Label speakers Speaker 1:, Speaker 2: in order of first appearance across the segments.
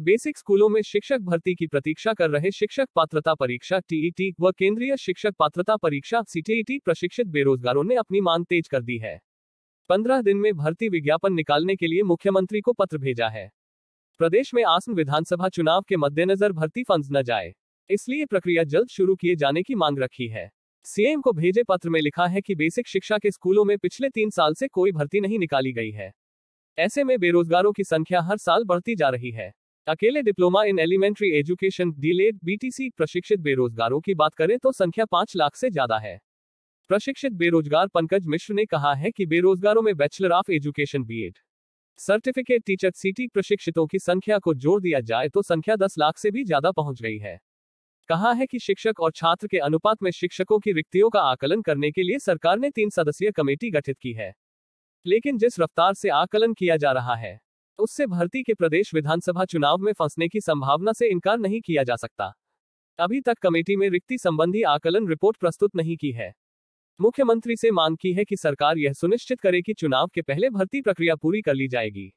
Speaker 1: basic स्कूलों में शिक्षक भर्ती की प्रतीक्षा कर रहे शिक्षक पात्रता परीक्षा टीईटी व केंद्रीय शिक्षक पात्रता परीक्षा सीटीईटी प्रशिक्षित बेरोजगारों ने अपनी मांग तेज कर दी है पंद्रह दिन में भर्ती विज्ञापन निकालने के लिए मुख्यमंत्री को पत्र भेजा है प्रदेश में आसन विधानसभा चुनाव के मद्देनजर भर्ती फंस न जाए इसलिए प्रक्रिया जल्द शुरू किए जाने की मांग रखी है सीएम को भेजे पत्र में लिखा है कि बेसिक शिक्षा के स्कूलों में पिछले तीन साल से कोई भर्ती नहीं निकाली गई है ऐसे में बेरोजगारों की संख्या हर साल बढ़ती जा रही है अकेले diploma in elementary education DElEd BTC प्रशिक्षित बेरोजगारों की बात करें तो संख्या पांच लाख से ज्यादा है प्रशिक्षित बेरोजगार पंकज मिश्र ने कहा है कि बेरोजगारों में bachelor of education BEd certificate teacher CT प्रशिक्षितों की संख्या को जोड़ दिया जाए तो संख्या दस लाख से भी ज्यादा पहुंच गई है कहा है कि शिक्षक और छात्र के अनुपात में शिक्षकों की रिक्तियों का आकलन करने के लिए सरकार ने तीन सदस्यीय कमेटी गठित की है लेकिन जिस रफ्तार से आकलन किया जा रहा है उससे भर्ती के प्रदेश विधानसभा चुनाव में फंसने की संभावना से इनकार नहीं किया जा सकता अभी तक कमेटी में रिक्ति संबंधी आकलन रिपोर्ट प्रस्तुत नहीं की है मुख्यमंत्री से मांग की है कि सरकार यह सुनिश्चित करे कि चुनाव के पहले भर्ती प्रक्रिया पूरी कर ली जाएगी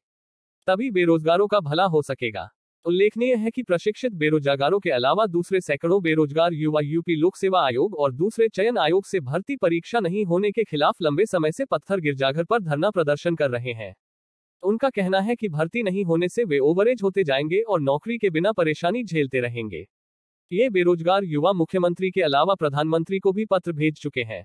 Speaker 1: तभी बेरोजगारों का भला हो सकेगा उल्लेखनीय है कि प्रशिक्षित बेरोजगारों के अलावा दूसरे सैकड़ों बेरोजगार युवा यूपी लोक सेवा आयोग और दूसरे चयन आयोग से भर्ती परीक्षा नहीं होने के खिलाफ लंबे समय से पत्थर गिरजाघर पर धरना प्रदर्शन कर रहे हैं तो उनका कहना है कि भर्ती नहीं होने से वे ओवरेज होते जाएंगे और नौकरी के बिना परेशानी झेलते रहेंगे ये बेरोजगार युवा मुख्यमंत्री के अलावा प्रधानमंत्री को भी पत्र भेज चुके हैं